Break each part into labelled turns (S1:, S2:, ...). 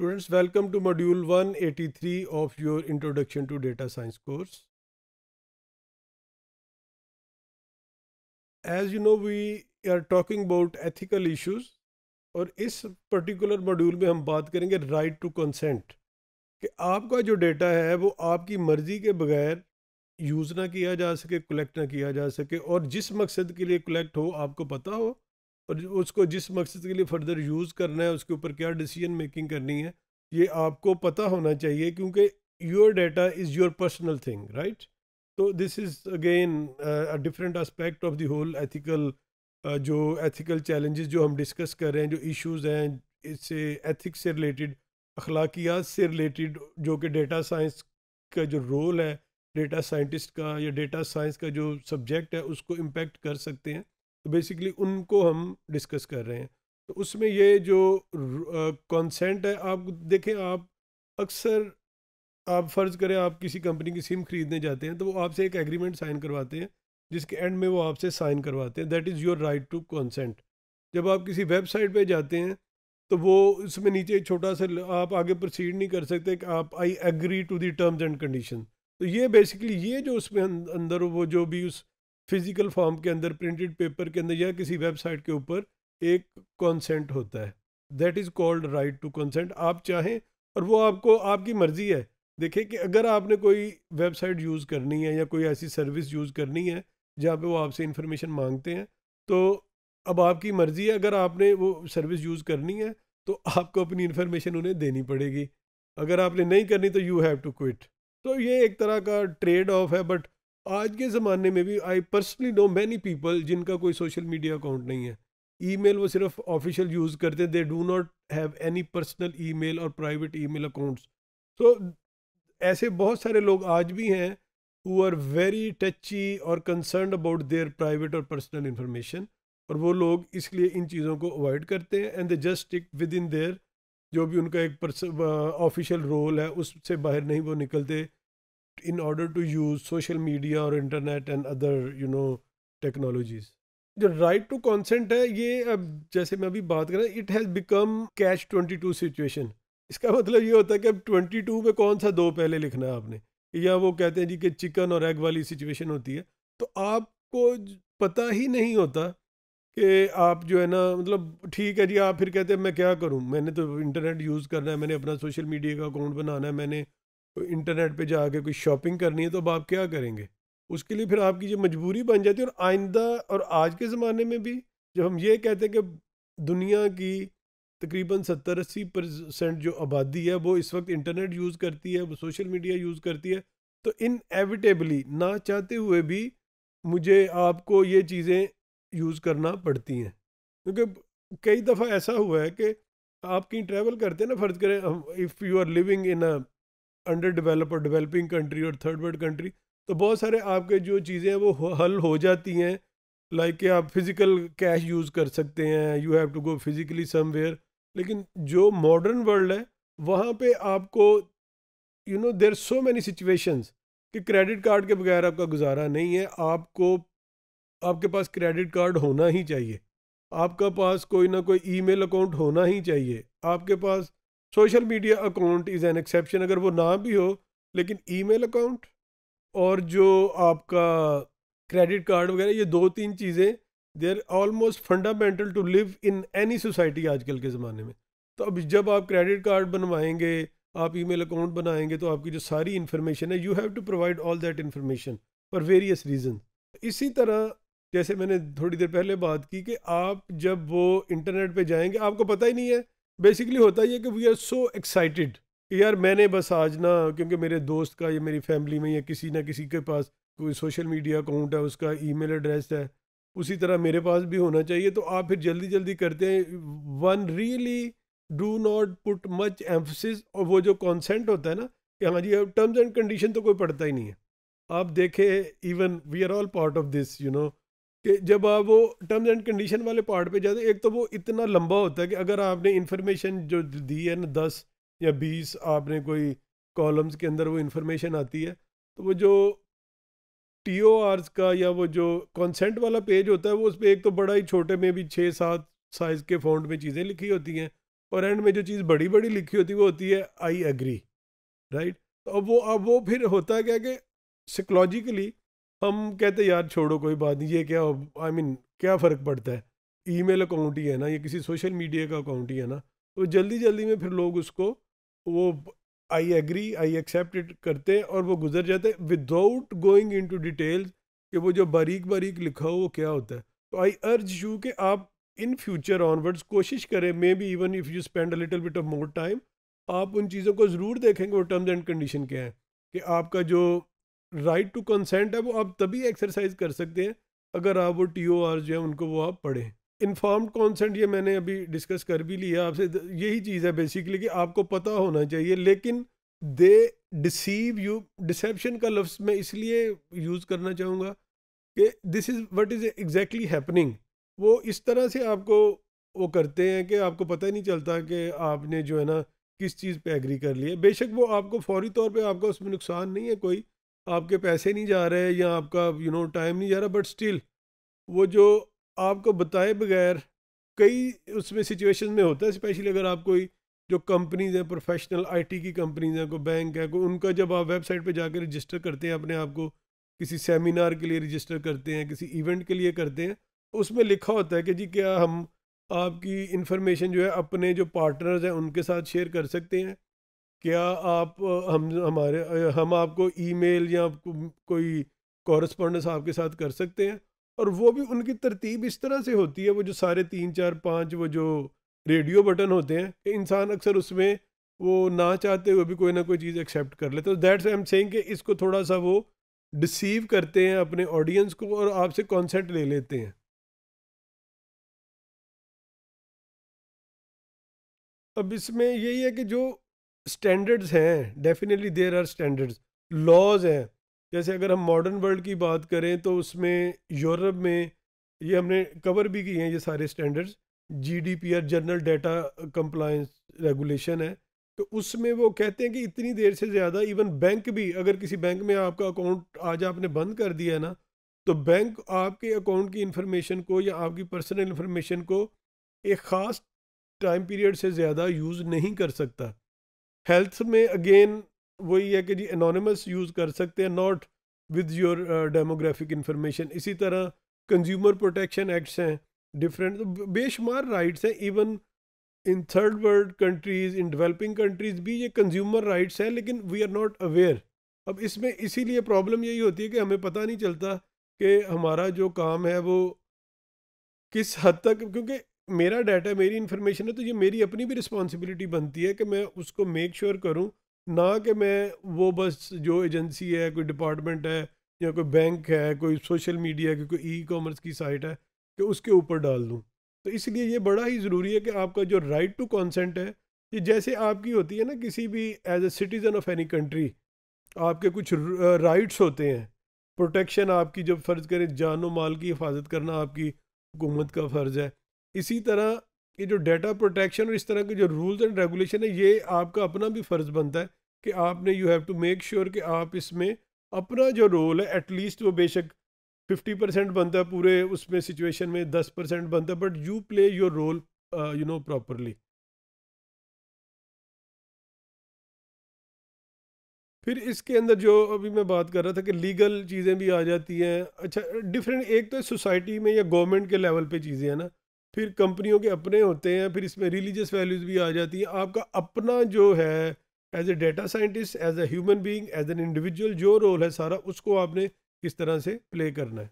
S1: Students, welcome to module 183 of your Introduction to Data Science course. As you know, we are talking about ethical issues और इस particular module में हम बात करेंगे right to consent कि आपका जो डेटा है वो आपकी मर्ज़ी के बगैर यूज़ ना किया जा सके कलेक्ट ना किया जा सके और जिस मकसद के लिए कलेक्ट हो आपको पता हो और उसको जिस मकसद के लिए फ़र्दर यूज़ करना है उसके ऊपर क्या डिसीजन मेकिंग करनी है ये आपको पता होना चाहिए क्योंकि your data is your personal thing right तो this is again different aspect of the whole ethical जो एथिकल चैलेंजेस जो हम डिस्कस कर रहे हैं जो इश्यूज हैं इससे एथिक्स से रिलेटेड अखलाकियात से रिलेटेड जो कि डेटा साइंस का जो रोल है डेटा साइंटिस्ट का या डेटा साइंस का जो सब्जेक्ट है उसको इम्पेक्ट कर सकते हैं तो बेसिकली उनको हम डिस्कस कर रहे हैं तो उसमें ये जो कंसेंट है आप देखें आप अक्सर आप फ़र्ज़ करें आप किसी कंपनी की सिम खरीदने जाते हैं तो वो आपसे एक एग्रीमेंट साइन करवाते हैं जिसके एंड में वो आपसे साइन करवाते हैं that is your right to consent जब आप किसी वेबसाइट पे जाते हैं तो वो उसमें नीचे छोटा सा आप आगे प्रोसीड नहीं कर सकते कि आप I agree to the terms and condition तो ये बेसिकली ये जो उसमें अं, अंदर वो जो भी उस फिज़िकल फॉर्म के अंदर प्रिंटेड पेपर के अंदर या किसी वेबसाइट के ऊपर एक कॉन्सेंट होता है that is called right to consent आप चाहें और वो आपको आपकी मर्ज़ी है देखें कि अगर आपने कोई वेबसाइट यूज़ करनी है या कोई ऐसी सर्विस यूज़ करनी है जहाँ पे वो आपसे इन्फॉर्मेशन मांगते हैं तो अब आपकी मर्ज़ी है अगर आपने वो सर्विस यूज़ करनी है तो आपको अपनी इन्फॉर्मेशन उन्हें देनी पड़ेगी अगर आपने नहीं करनी तो यू हैव टू क्विट तो ये एक तरह का ट्रेड ऑफ है बट आज के ज़माने में भी I personally know many people जिनका कोई सोशल मीडिया अकाउंट नहीं है ईमेल वो सिर्फ ऑफिशियल यूज़ करते हैं they do not have any personal email और प्राइवेट ईमेल अकाउंट्स तो ऐसे बहुत सारे लोग आज भी हैं हु आर वेरी टची और कंसर्न अबाउट देयर प्राइवेट और पर्सनल इंफॉर्मेशन और वो लोग इसलिए इन चीज़ों को अवॉइड करते हैं and they just tick with in there जो भी उनका एक ऑफिशियल रोल है उससे बाहर नहीं वो निकलते in order to use social media or internet and other you know technologies the right to consent hai ye ab jaise main abhi baat kar raha it has become catch 22 situation iska matlab ye hota hai ki ab 22 twenty kaun sa do pehle likhna hai aapne है आपने या वो कहते हैं जी कि chicken और egg वाली situation होती है तो आपको पता ही नहीं होता कि आप जो है ना मतलब ठीक है जी आप फिर कहते हैं मैं क्या करूं मैंने तो इंटरनेट यूज़ करना है मैंने अपना सोशल मीडिया का अकाउंट बनाना है मैंने इंटरनेट पे जाके कोई शॉपिंग करनी है तो अब आप क्या करेंगे उसके लिए फिर आपकी ये मजबूरी बन जाती है और आइंदा और आज के ज़माने में भी जब हम ये कहते हैं कि दुनिया की तकरीबन सत्तर अस्सी परसेंट जो आबादी है वो इस वक्त इंटरनेट यूज़ करती है वो सोशल मीडिया यूज़ करती है तो इन एविटेबली ना चाहते हुए भी मुझे आपको ये चीज़ें यूज़ करना पड़ती हैं क्योंकि कई दफ़ा ऐसा हुआ है कि आप कहीं ट्रैवल करते हैं ना फ़र्ज करें if you are living in a under develop और डेवलपिंग कंट्री और थर्ड वर्ल्ड कंट्री तो बहुत सारे आपके जो चीज़ें हैं वो हल हो जाती हैं लाइक like कि आप फिज़िकल कैश यूज़ कर सकते हैं you have to go physically somewhere लेकिन जो मॉडर्न वर्ल्ड है वहाँ पे आपको you know there so many situations कि क्रेडिट कार्ड के बगैर आपका गुजारा नहीं है आपको आपके पास क्रेडिट कार्ड होना ही चाहिए आपका पास कोई ना कोई ईमेल अकाउंट होना ही चाहिए आपके पास social media account is an exception अगर वो ना भी हो लेकिन ईमेल अकाउंट और जो आपका क्रेडिट कार्ड वगैरह ये दो तीन चीज़ें they are almost fundamental to live in any society आजकल के ज़माने में तो अब जब आप क्रेडिट कार्ड बनवाएंगे आप ईमेल अकाउंट बनाएंगे तो आपकी जो सारी इन्फॉर्मेशन है you have to provide all that information for various reason इसी तरह जैसे मैंने थोड़ी देर पहले बात की कि आप जब वो इंटरनेट पे जाएंगे आपको पता ही नहीं है बेसिकली होता है कि वी आर सो एक्साइटेड यार मैंने बस आज ना क्योंकि मेरे दोस्त का या मेरी फैमिली में या किसी ना किसी के पास कोई सोशल मीडिया अकाउंट है उसका ईमेल एड्रेस है उसी तरह मेरे पास भी होना चाहिए तो आप फिर जल्दी जल्दी करते हैं one really do not put much emphasis और वो जो कॉन्सेंट होता है ना कि हाँ जी टर्म्स एंड कंडीशन तो कोई पढ़ता ही नहीं है आप देखें even we are all part of this you know कि जब आप वो टर्म्स एंड कंडीशन वाले पार्ट पे जाते एक तो वो इतना लंबा होता है कि अगर आपने इन्फॉर्मेशन जो दी है ना दस या बीस आपने कोई कॉलम्स के अंदर वो इन्फॉर्मेशन आती है तो वो जो टी ओ का या वो जो कॉन्सेंट वाला पेज होता है वो उस पर एक तो बड़ा ही छोटे में भी छः सात साइज़ के फ़ॉन्ट में चीज़ें लिखी होती हैं और एंड में जो चीज़ बड़ी बड़ी लिखी होती है वो होती है आई एग्री राइट तो अब वो अब वो फिर होता है क्या कि साइकोलॉजिकली हम कहते यार छोड़ो कोई बात नहीं ये क्या आई I मीन mean, क्या फ़र्क पड़ता है ईमेल अकाउंट ही है ना ये किसी सोशल मीडिया का अकाउंट ही है ना तो जल्दी जल्दी में फिर लोग उसको वो I agree I accept it करते हैं और वो गुजर जाते हैं without going into details कि वो जो बारीक बारीक लिखा हो वो क्या होता है तो आई अर्ज यू कि आप इन फ्यूचर ऑनवर्ड्स कोशिश करें maybe even if you spend a little bit of more time आप उन चीज़ों को ज़रूर देखेंगे वो टर्म्स एंड कंडीशन क्या है कि आपका जो राइट टू कंसेंट है वो आप तभी एक्सरसाइज कर सकते हैं अगर आप वो टी ओ आर जो है उनको वो आप पढ़ें इन्फॉर्म्ड कॉन्सेंट ये मैंने अभी डिस्कस कर भी लिया आपसे यही चीज़ है बेसिकली कि आपको पता होना चाहिए लेकिन दे डिसीव यू डिसेप्शन का लफ्स मैं इसलिए यूज़ करना चाहूँगा कि this is what is exactly happening वो इस तरह से आपको वो करते हैं कि आपको पता ही नहीं चलता कि आपने जो है ना किस चीज़ पे एग्री कर लिया बेशक वो आपको फौरी तौर पे आपका उसमें नुकसान नहीं है कोई आपके पैसे नहीं जा रहे या आपका यू नो टाइम नहीं जा रहा बट स्टिल वो जो आपको बताए बगैर कई उसमें सिचुएशन में होता है स्पेशली अगर आप कोई जो कंपनीज हैं प्रोफेशनल आईटी की कंपनीज हैं कोई बैंक है कोई उनका जब आप वेबसाइट पे जाकर रजिस्टर करते हैं अपने आप को किसी सेमिनार के लिए रजिस्टर करते हैं किसी इवेंट के लिए करते हैं उसमें लिखा होता है कि जी क्या हम आपकी इन्फॉर्मेशन जो है अपने जो पार्टनर्स हैं उनके साथ शेयर कर सकते हैं क्या आप हम हमारे हम आपको ईमेल या कोई कॉरस्पॉन्डेंस आपके साथ कर सकते हैं और वो भी उनकी तरतीब इस तरह से होती है वो जो सारे तीन चार पाँच वो जो रेडियो बटन होते हैं कि इंसान अक्सर उसमें वो ना चाहते हुए भी कोई ना कोई चीज़ एक्सेप्ट कर लेते तो दैट्स आई एम सेइंग कि इसको थोड़ा सा वो डिसीव करते हैं अपने ऑडियंस को और आपसे कॉन्सेंट ले लेते हैं अब इसमें यही है कि जो स्टैंडर्ड्स हैं definitely there are standards laws हैं जैसे अगर हम मॉडर्न वर्ल्ड की बात करें तो उसमें यूरोप में ये हमने कवर भी किए हैं ये सारे standards GDPR general data compliance regulation है तो उसमें वो कहते हैं कि इतनी देर से ज़्यादा इवन बैंक भी अगर किसी बैंक में आपका अकाउंट आज आपने बंद कर दिया है ना तो बैंक आपके अकाउंट की इन्फॉर्मेशन को या आपकी पर्सनल इन्फॉर्मेशन को एक ख़ास टाइम पीरियड से ज़्यादा यूज़ नहीं कर सकता हेल्थ में अगेन वही है कि जी एनोनमस यूज़ कर सकते हैं not with your demographic information इसी तरह कंज्यूमर प्रोटेक्शन एक्ट्स हैं डिफरेंट तो बेशुमार राइट्स हैं even in third world countries in developing countries भी ये कंज्यूमर राइट्स हैं लेकिन वी आर नॉट अवेयर अब इसमें इसीलिए प्रॉब्लम यही होती है कि हमें पता नहीं चलता कि हमारा जो काम है वो किस हद तक क्योंकि मेरा डाटा मेरी इन्फॉर्मेशन है तो ये मेरी अपनी भी रिस्पॉन्सिबिलिटी बनती है कि मैं उसको मेक श्योर sure करूँ ना कि मैं वो बस जो एजेंसी है कोई डिपार्टमेंट है या कोई बैंक है कोई सोशल मीडिया की कोई ई कॉमर्स की साइट है कि उसके ऊपर डाल दूँ तो इसलिए ये बड़ा ही ज़रूरी है कि आपका जो राइट टू कॉन्सेंट है ये जैसे आपकी होती है ना किसी भी as a citizen of any country आपके कुछ राइट्स होते हैं प्रोटेक्शन आपकी जब फ़र्ज़ करें जानो माल की हिफाजत करना आपकी हुकूमत का फ़र्ज़ है इसी तरह ये जो डेटा प्रोटेक्शन और इस तरह के जो रूल्स एंड रेगुलेशन है ये आपका अपना भी फ़र्ज़ बनता है कि आपने you have to make sure कि आप इसमें अपना जो रोल है एटलीस्ट वो बेशक फिफ्टी परसेंट बनता है पूरे उसमें सिचुएशन में दस परसेंट बनता है but you play your role you know properly फिर इसके अंदर जो अभी मैं बात कर रहा था कि लीगल चीज़ें भी आ जाती हैं अच्छा डिफरेंट एक तो सोसाइटी में या गवर्नमेंट के लेवल पे चीज़ें हैं ना फिर कंपनियों के अपने होते हैं फिर इसमें रिलीजियस वैल्यूज़ भी आ जाती हैं आपका अपना जो है as a data scientist as a human being as an individual जो रोल है सारा उसको आपने इस तरह से प्ले करना है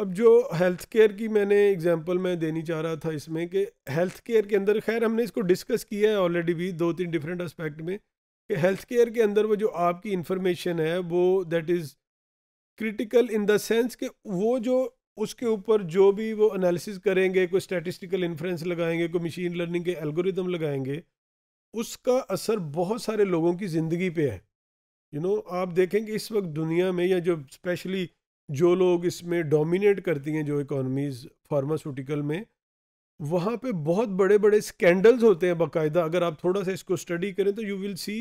S1: अब जो हेल्थ केयर की मैंने एग्जांपल मैं देनी चाह रहा था इसमें कि हेल्थ केयर के अंदर खैर हमने इसको डिस्कस किया है ऑलरेडी भी दो तीन डिफरेंट एस्पेक्ट में कि हेल्थ केयर के अंदर वो जो आपकी इन्फॉर्मेशन है वो that is critical in the sense कि वो जो उसके ऊपर जो भी वो एनालिसिस करेंगे कोई स्टैटिस्टिकल इन्फ्रेंस लगाएंगे कोई मशीन लर्निंग के एल्गोरिदम लगाएंगे उसका असर बहुत सारे लोगों की ज़िंदगी पे है यू you नो know, आप देखेंगे इस वक्त दुनिया में या जो स्पेशली जो लोग इसमें डोमिनेट करती हैं जो इकोनॉमीज़ फार्मास्यूटिकल में वहाँ पे बहुत बड़े बड़े स्कैंडल्स होते हैं बाकायदा अगर आप थोड़ा सा इसको स्टडी करें तो यू विल सी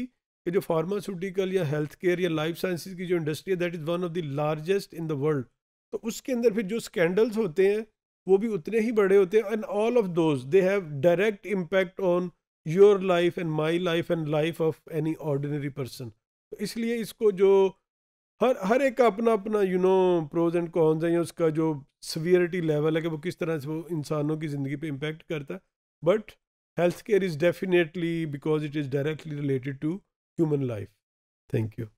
S1: कि जो फार्मास्यूटिकल या हेल्थ केयर या लाइफ साइंसिस की जो इंडस्ट्री है that is one of the largest in the world तो उसके अंदर फिर जो स्कैंडल्स होते हैं वो भी उतने ही बड़े होते हैं and all of those they have direct impact on your life and my life and life of any ordinary person तो इसलिए इसको जो हर हर एक का अपना अपना you know pros and cons है या उसका जो सवियरिटी लेवल है कि वो किस तरह से वो इंसानों की ज़िंदगी पे इम्पेक्ट करता है but health care is definitely because it is directly related to human life. Thank you.